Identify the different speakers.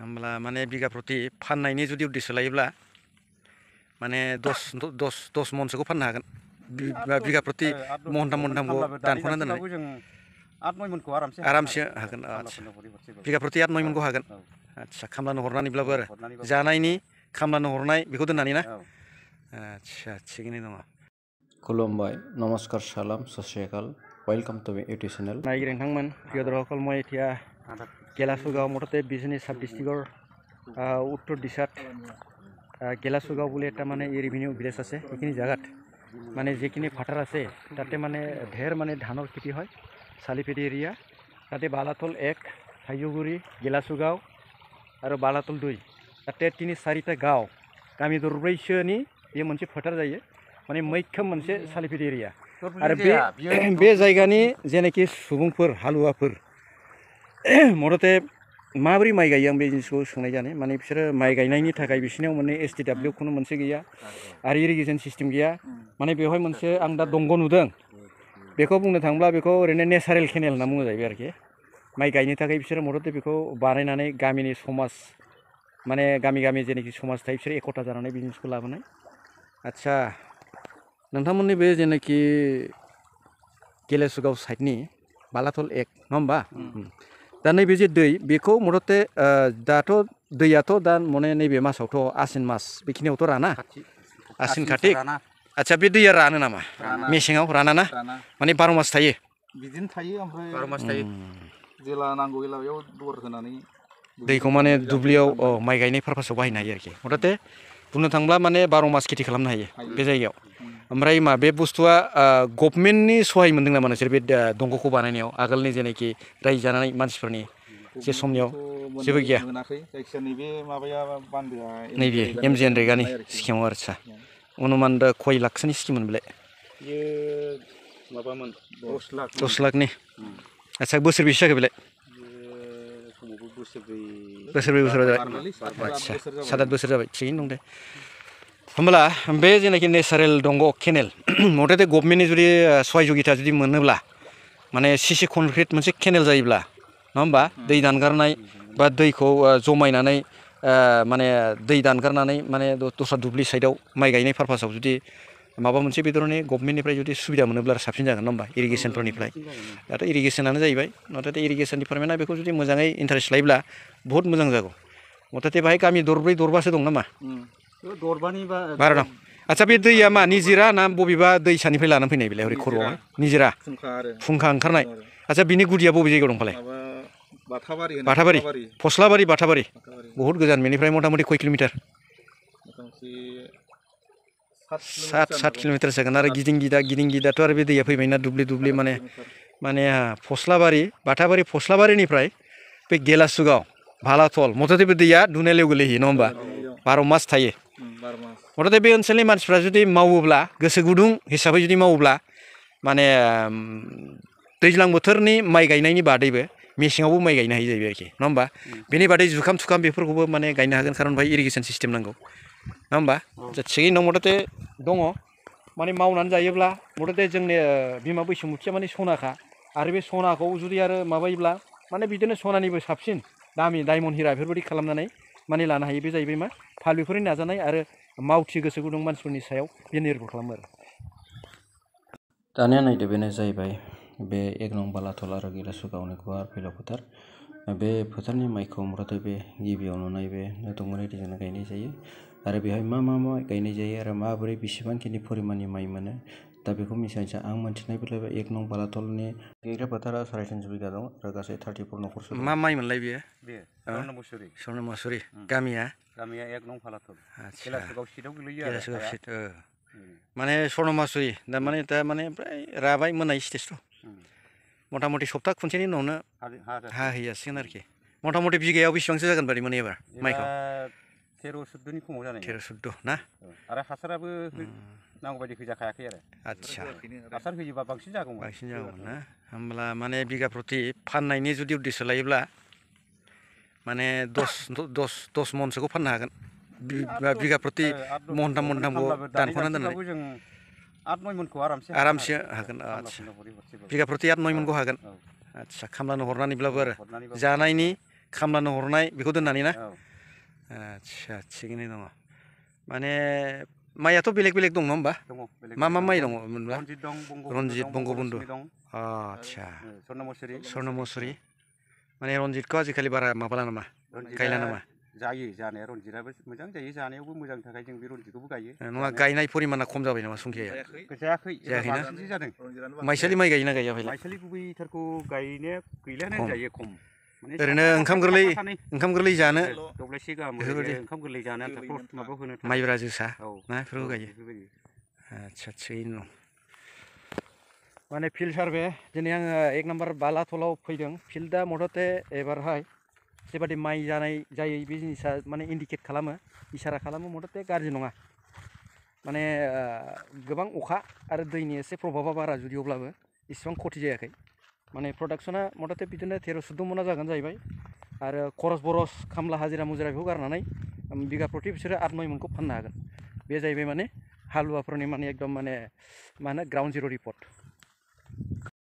Speaker 1: होमब्ला माने बिघा प्रति फाननायनि जुदि उद्देस्य लायोब्ला माने दस दस दस मनसोखौ फाननो हागोन बिघा प्रति महनथाम महनथामखौ दानख'ना दोननाय आरामसे हागोन आच्छा बिघा प्रति आठ नयमनखौ हागोन आच्छा खामलानो हरनानैब्लाबो आरो जानायनि खामलानो हरनाय बेखौ दोननानै ना आच्छा थिगैनो दङ खुलुमबाय नमस्कार सालाम सस्रियाकाल वेलकाम टु बे इउटिउब चेनेल नायगिरि नोंथांमोन प्रियदरसकल मय एथिया গেলাচু গাঁও মুঠতে বিজনেছ ছাব ডিষ্ট্ৰিক্টৰ উত্তৰ দিশাত গেলাচু গাঁও বুলি এটা মানে এই ৰেভিনিউ ভিলেজ আছে সেইখিনি জেগাত মানে যিখিনি ভাটাৰ আছে তাতে মানে ঢেৰ মানে ধানৰ খেতি হয় চালিফেটি এৰিয়া তাতে বালাতল এক হাইগুৰি গেলাচু গাঁও আৰু বালাতল দুই তাতে তিনি চাৰিটা গাঁও কামি দুৰ্বৈশ্যনি এই মঞ্চে ফটাৰ যায় মানে মক্ষম মঞ্চে চালিফেটি এৰিয়া আৰু বে জায়গানি যেনেকি চুবুংফোৰ হালোৱাফোৰ मथथे माबोरै माइ गायो आं बे जिनिसखौ सोंनाय जानो माने बिसोरो माइ गायनायनि थाखाय बिसोरनियाव माने एस टि डाब्लिउ खुनु मोनसे गैया आरो इरिगेसन सिस्टेम गैया माने बेवहाय मोनसे आं दा दंग' नुदों बेखौ बुंनो थाङोब्ला बेखौ ओरैनो नेचारेल केनेल होनना बुङो जाहैबाय आरोखि माइ गायनो थाखाय बिसोरो मथथे बेखौ बानायनानै गामिनि समाज माने गामि गामि जेनेखि समाज थायो बिसोरो एकथा जानानै बे जिनिसखौ लाबोनाय आदसा नोंथांमोननि बे जेनाखि गेलेसुगाव साइडनि बालाथल एक नङा होमबा dan ini biji dui biko murote dato dui yato dan mone nih bema soto asin mas bikini utu rana asin kati acha bi dui rana nama mishinga utu rana na mani paru mas tayi bidin tayi ampe paru mas tayi dila nanggo gila yau duar kena ni, dui kumane dublio o mai ini nih parpa sobai na yerke murote punu tangbla mane paru mas kiti kalam na yeh biji yau ओमफ्राय मा बे बुस्थुआ गभमेन्टनि सहाय मोन्दों नामा नोंसोर बे दंग'खौ बानायनायाव आगोलनि जेनाखि रायजो जानानै मानसिफोरनि जे समनियाव जेबो गैया जायखिजाया नैबे माबाया बान्दोआ नैबे एमजिएन रेगानि स्किमाव आरो सा अनुमान दा खय लाखसोनि स्किममोन बेलाय माबामोन दस लाख दस लाखनि आदसा बोसोरबेसे जाखो बेलाय बोसोरब्रै बोसोरब्रै जाबाय आदसा सात आठ बोसोर जाबाय थिगैनो दं दे होमब्ला बे नेचारे नेचारेल दंग' केनेल मथथे गभमेन्टनि जुदि सहायजुगिता जुदि मोनोब्ला माने सिसि कनक्रिट मोनसे केनेल जायोब्ला नङा होमबा दै दानगारनाय बा दैखौ जमायनानै माने दै दानगारनानै माने दस्रा दुब्लि साइडआव माइ गायनाय पारपासाव जुदि माबा मोनसे बे धरननि गभमेन्टनिफ्राय जुदि सुबिदा मोनोब्ला साबसिन जागोन नङा होमबा इरिगेसनफोरनिफ्राय दाथ' इरिगेसनानो जाहैबाय मथथे इरिगेसन डिपार्टमेन्टआ बेखौ जुदि मोजाङै इन्टारेस्ट लायोब्ला बहुत मोजां जागौ मथथे बाहाय गामि दरब्रै दरबासो दं नामा भारतनाव आदसा बे दैया मा निजिरा ना बबेबा दैसानिफ्राय लाना फैनाय बेलाय हरै खर'आवहाय निजिरा फुंखा ओंखारनाय आदसा बिनि गुदिया बबे जायगायाव दंफालाय बाथाबारि फस्लाबारि बाथाबारि बहुत गोजान बेनिफ्राय मथा मथि खय किल'मिटार सात सात किल'मिटार जागोन आरो गिदिं गिदा गिदिं गिदाथ' आरो बे दैया फैबाय ना दुब्लि दुब्लि माने माने फस्लाबारि बाथाबारि फस्लाबारिनिफ्राय बे गेलासुगाव भालाथल मथथे बे दैया दुनालियाव गोलैहैयो नङा होमबा बार' मास थायो मथथे बे ओनसोलनि मानसिफ्रा जुदि मावोब्ला गोसो गुदुं हिसाबै जुदि मावोब्ला माने दैज्लां बोथोरनि माइ गायनायनि बादैबो मेसेङावबो माइ गायनो हायो जाहैबाय आरोखि नङा होमबा बेनि बादै जुखाम थुखाम बेफोरखौबो माने गायनो हागोन खारन बेहाय इरिगेसन सिस्टेम नांगौ नङा होमबा थिगैनो दं मथथे दङ माने मावनानै जायोब्ला मथथे जोंनि बिमा बैसुमुथिया माने सनाखा आरो बे सनाखौ जुदि आरो माबायोब्ला माने बिदिनो सनानिबो साबसिन दामि डायमन्ड हिरा बेफोरबायदि खालामनानै माने लानो हायो बे जाहैबाय मा फालिफोरनि नाजानाय आरो मावथि गोसो गुदुं मानसिफोरनि सायाव बे निर्भर खालामो आरो दानिया नायदो बेनो जाहैबाय बे एक नं बालाथल आरो गिलासु गावनि गुवार फैलाव फोथार बे फोथारनि माइखौ ओमफ्राय बे गिबियावनो नैबे दंग'नि दैजोंनो गायनाय जायो आरो बेहाय मा मा मा गायनाय जायो आरो माबोरै बेसेबांखिनि परिमाननि माइ मोनो दा बेखौ मिसाइसा आं मोनथिनाय बेलायाव एक नं बालाथलनि गेलेग्रा फोथारा साराय तिनस' बिगा दं आरो गासै थार्टिफर न'खर मा माइमोनलाय बियो बे स्वर्णमुसुरि मसुरि गामिया गामिया एक नं बालाथल दा माने दा माने राबाय मोनाय मथामथि सप्ता खनसेनि उनावनो हा आरोखि मथामथि बेसेबांसो जागोन मोनो एबार माइखौ थेर' सुद्द'नि खमाव जानाय थेर' सुद्द' ना आरो हासाराबो नांगौ बायदि होजाखायाखै आरो आच्छा हासार होयोबा बांसिन जागौमोन बांसिन जागौमोन ना होमब्ला माने बिगा प्रति फाननायनि जुदि उद्देस्य लायोब्ला माने दस दस दस मनसोखौ फाननो हागोन बिगा प्रति महनथाम महनथामखौ दानख'ना दोननानै जों आठ नय मनखौ आरामसे आरामसे हागोन आच्छा बिगा प्रति आठ नय मनखौ हागोन आच्छा खामलानो हरनानैब्लाबो आरो जानायनि खामलानो हरनाय बेखौ दोननानै ना आदसा थिगैनो दङ माने माइयाथ' बेलेग बेलेग दं नङा होमबा मा मा माइ दङ मोनबा रनजित बंगबन्धु आदसा स्वर्ण मसुरि माने रनजितखौ आजिखालि बारा माबाला नामा गायला नामा जायो जानाया रनजितआबो मोजां जायो जानायावबो मोजां थाखाय जों बे रनजितखौबो गायो नङा गायनाय परिमाना खम जाबाय नामा संख्याया जायाखै जायाखैना माइसालि माइ गायोना गाया माइसालि गुबैथारखौ गायनाया गैलानो जायो खम ओरैनो ओंखाम गोरलै ओंखाम गोरलै जानो दब्लायसे गाहाम ओंखाम गोरलै जानो माबा होनो माइब्रा जोसा ना बेफोरखौ गायो आदसा माने फिल्ड सार्भे दिनै आङो एक नाम्बार बालाथलाव फैदों फिल्डा मथते एबारहाय जेबादी माइ जानाय जायै बे जिनिसा माने इन्डिकेट खालामो इसारा खालामो मथते गाज्रि नङा माने गोबां अखा आरो दैनि एसे प्रभाबा बारा जुदि अब्लाबो इसिबां खथि जायाखै माने प्रडाक्सना मथाते बिदिनो तेर'स' दुमना जागोन जाहैबाय आरो खरस बरस खामला हाजिरा मुजिरा बेखौ गारनानै बिगा प्रति बिसोरो आठ नय मनखौ फाननो हागोन बे जाहैबाय माने हालुवाफोरनि माने एकदम माने मा होनो ग्राउन्ड जिर' रिपर्ट